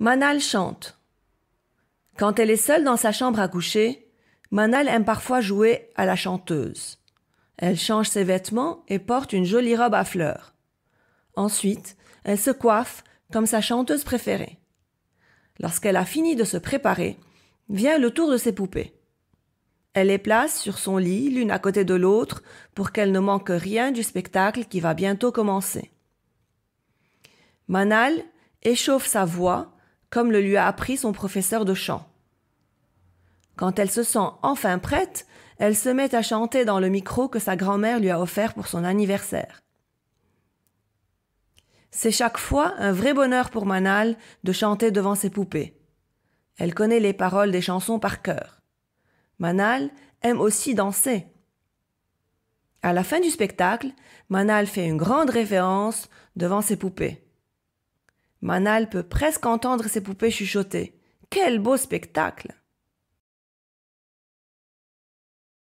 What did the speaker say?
Manal chante. Quand elle est seule dans sa chambre à coucher, Manal aime parfois jouer à la chanteuse. Elle change ses vêtements et porte une jolie robe à fleurs. Ensuite, elle se coiffe comme sa chanteuse préférée. Lorsqu'elle a fini de se préparer, vient le tour de ses poupées. Elle les place sur son lit, l'une à côté de l'autre, pour qu'elle ne manque rien du spectacle qui va bientôt commencer. Manal échauffe sa voix comme le lui a appris son professeur de chant. Quand elle se sent enfin prête, elle se met à chanter dans le micro que sa grand-mère lui a offert pour son anniversaire. C'est chaque fois un vrai bonheur pour Manal de chanter devant ses poupées. Elle connaît les paroles des chansons par cœur. Manal aime aussi danser. À la fin du spectacle, Manal fait une grande référence devant ses poupées. Manal peut presque entendre ses poupées chuchoter. Quel beau spectacle